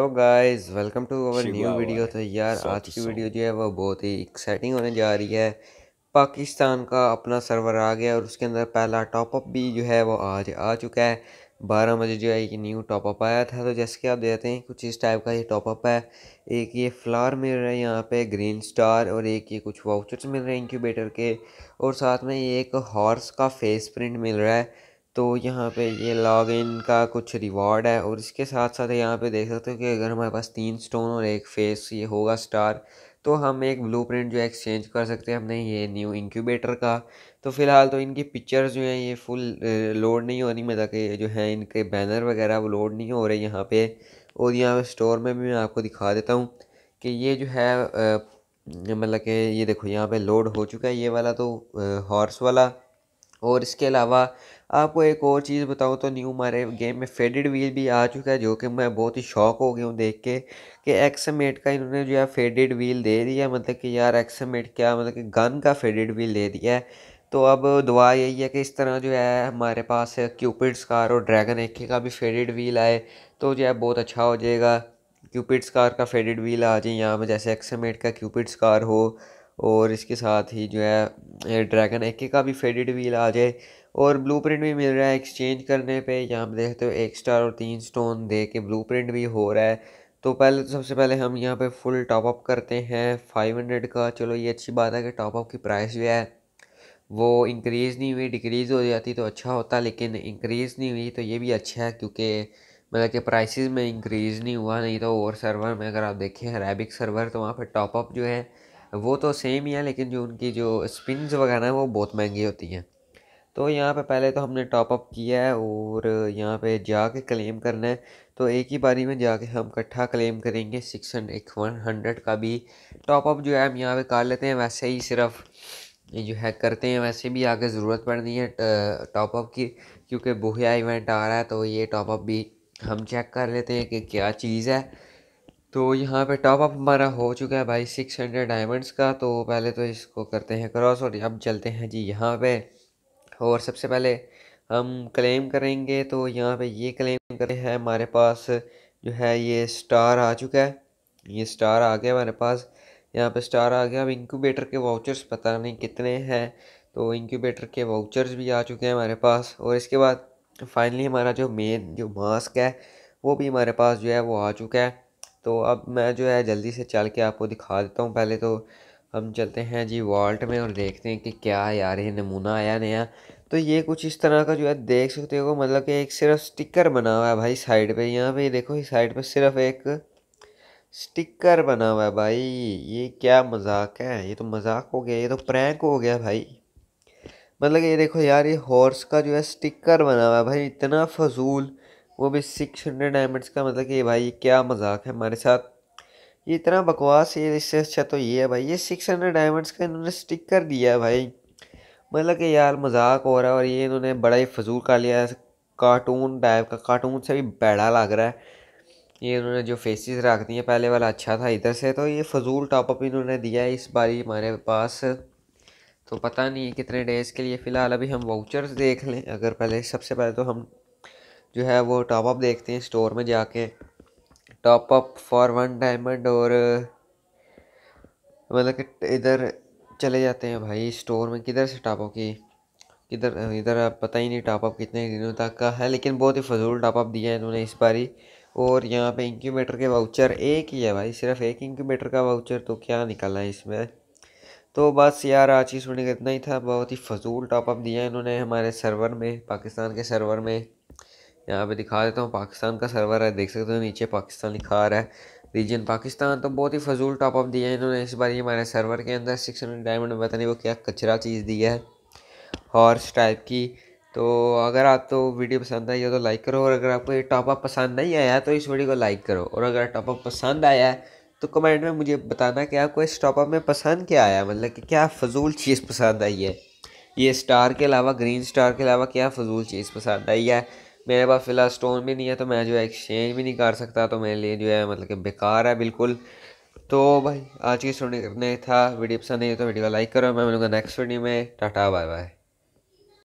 hello guys welcome to our new video तो यार आज की वीडियो जो है वो बहुत ही एक्साइटिंग होने जा रही है पाकिस्तान का अपना सर्वर आ गया और उसके अंदर पहला टॉपअप भी जो है वो आज आ चुका है बारह बजे जो है ये न्यू टॉपअप आया था तो जैसे कि आप देखते हैं कुछ इस टाइप का ये टॉपअप है एक ये फ्लावर मिल रहा है यहाँ पे ग्रीन स्टार और एक ये कुछ वाउचर्स मिल रहे हैं इंक्यूबेटर के और साथ में ये एक हॉर्स का फेस प्रिंट मिल रहा है तो यहाँ पे ये लॉग इन का कुछ रिवॉर्ड है और इसके साथ साथ यहाँ पे देख सकते हो कि अगर हमारे पास तीन स्टोन और एक फेस ये होगा स्टार तो हम एक ब्लूप्रिंट जो एक्सचेंज कर सकते हैं हमने ये न्यू इंक्यूबेटर का तो फ़िलहाल तो इनकी पिक्चर्स जो हैं ये फुल लोड नहीं हो रही मतलब कि जो है इनके बैनर वगैरह वो लोड नहीं हो रहे यहाँ पे और यहाँ स्टोर में भी मैं आपको दिखा देता हूँ कि ये जो है मतलब कि ये देखो यहाँ पे लोड हो चुका है ये वाला तो हॉर्स वाला और इसके अलावा आपको एक और चीज़ बताऊँ तो न्यू हमारे गेम में फेडेड व्हील भी आ चुका है जो कि मैं बहुत ही शौक हो गया हूँ देख के कि एक्सम एट का इन्होंने जो है फेडेड व्हील दे दिया मतलब कि यार एक्सम एट क्या मतलब कि गन का फेडेड व्हील दे दिया है तो अब दुआ यही है कि इस तरह जो है हमारे पास क्यूपिड्स कार और ड्रैगन एके का भी फेडेड व्हील आए तो जो है बहुत अच्छा हो जाएगा क्यूपिड्स कार का फेडेड व्हील आ जाए यहाँ पर जैसे एक्सम का क्यूपिड्स कार हो और इसके साथ ही जो है ड्रैगन एक का भी फेडेड व्हील आ जाए और ब्लूप्रिंट भी मिल रहा है एक्सचेंज करने पे यहाँ पे देखते हो एक स्टार और तीन स्टोन दे के प्रिंट भी हो रहा है तो पहले सबसे पहले हम यहाँ पे फुल टॉप अप करते हैं फाइव हंड्रेड का चलो ये अच्छी बात है कि टॉप अप की प्राइस जो है वो इंक्रीज़ नहीं हुई डिक्रीज़ हो जाती तो अच्छा होता लेकिन इंक्रीज़ नहीं हुई तो ये भी अच्छा है क्योंकि मतलब कि प्राइसेस में इंक्रीज़ नहीं हुआ नहीं तो और सर्वर में अगर आप देखें अरेबिक सर्वर तो वहाँ पर टॉप अप जो है वो तो सेम ही है लेकिन जो उनकी जो स्पिन वगैरह हैं वो बहुत महंगी होती हैं तो यहाँ पे पहले तो हमने टॉप अप किया है और यहाँ पे जाके क्लेम करना है तो एक ही बारी में जाके हम इकट्ठा क्लेम करेंगे सिक्स हंड्रेड वन हंड्रेड का भी टॉप अप जो है हम यहाँ पे कर लेते हैं वैसे ही सिर्फ जो है करते हैं वैसे भी आगे ज़रूरत पड़नी है टॉप अप की क्योंकि बुहिया इवेंट आ रहा है तो ये टॉप अप भी हम चेक कर लेते हैं कि क्या चीज़ है तो यहाँ पे टॉप अप हमारा हो चुका है भाई सिक्स हंड्रेड डायमंड्स का तो पहले तो इसको करते हैं क्रॉस और अब चलते हैं जी यहाँ पे और सबसे पहले हम क्लेम करेंगे तो यहाँ पे ये क्लेम करते हैं हमारे पास जो है ये स्टार आ चुका है ये स्टार आ गया हमारे पास यहाँ पे स्टार आ गया अब इंक्यूबेटर के वाउचर्स पता नहीं कितने हैं तो इंक्यूबेटर के वाउचर्स भी आ चुके हैं हमारे पास और इसके बाद फाइनली हमारा जो मेन जो मास्क है वो भी हमारे पास जो है वो आ चुका है तो अब मैं जो है जल्दी से चल के आपको दिखा देता हूँ पहले तो हम चलते हैं जी वॉल्ट में और देखते हैं कि क्या यार ये नमूना आया नया तो ये कुछ इस तरह का जो है देख सकते हो मतलब कि एक सिर्फ स्टिकर बना हुआ है भाई साइड पे यहाँ पे देखो इस साइड पे सिर्फ एक स्टिकर बना हुआ है भाई ये क्या मजाक है ये तो मजाक हो गया ये तो प्रैंक हो गया भाई मतलब ये देखो यार ये हॉर्स का जो है स्टिकर बना हुआ है भाई इतना फजूल वो भी सिक्स हंड्रेड डायमंड्स का मतलब कि भाई क्या मजाक है हमारे साथ ये इतना बकवास ये इससे अच्छा तो ये है भाई ये सिक्स हंड्रेड डायमंड्स का इन्होंने स्टिक कर दिया है भाई मतलब कि यार मजाक हो रहा है और ये इन्होंने बड़ा ही फजूल का लिया है कार्टून टाइप का कार्टून से भी बैड़ा लग रहा है ये इन्होंने जो फेसिस रख दिए पहले वाला अच्छा था इधर से तो ये फजूल टॉपअप इन्होंने दिया है इस बारी हमारे पास तो पता नहीं कितने डेज़ के लिए फ़िलहाल अभी हम वाउचर्स देख लें अगर पहले सबसे पहले तो हम जो है वो टॉप अप देखते हैं स्टोर में जाके top up for one diamond और मतलब कि इधर चले जाते हैं भाई स्टोर में किधर से टॉप अप की किधर इधर आप पता ही नहीं टॉप अप कितने दिनों तक का है लेकिन बहुत ही फजूल टॉप अप दिया है इन्होंने इस बारी और यहाँ पे इंक्यूबेटर के वाउचर एक ही है भाई सिर्फ एक इंक्यूबेटर का वाउचर तो क्या निकला है इसमें तो बस यार आज की सुनने का इतना ही था बहुत ही फजूल टॉपअप दिया है इन्होंने हमारे सर्वर में पाकिस्तान के सर्वर में यहाँ पे दिखा देता हूँ पाकिस्तान का सर्वर है देख सकते हो नीचे पाकिस्तान लिखा आ रहा है रीजन पाकिस्तान तो बहुत ही फजूल टॉप अप दिया है इन्होंने इस बार ये हमारे सर्वर के अंदर सिक्स हंड्रेड डायमंड पता नहीं वो क्या कचरा चीज़ दिया है हॉर्स टाइप की तो अगर आप तो वीडियो पसंद आई हो तो लाइक करो और अगर आपको ये टॉपअप पसंद नहीं आया तो इस वीडियो को लाइक करो और अगर टॉपअप पसंद आया है तो कमेंट में मुझे बताना कि आपको इस टॉपअप में पसंद क्या आया मतलब कि क्या फजूल चीज़ पसंद आई है ये स्टार के अलावा ग्रीन स्टार के अलावा क्या फजूल चीज़ पसंद आई है मेरे पास फ़िलहाल स्टोन भी नहीं है तो मैं जो है एक्सचेंज भी नहीं कर सकता तो मेरे लिए जो है मतलब कि बेकार है बिल्कुल तो भाई आज की स्टोरी करने था वीडियो पसंद नहीं तो वीडियो को लाइक करो मैं मिलूँगा नेक्स्ट वीडियो में टाटा बाय बाय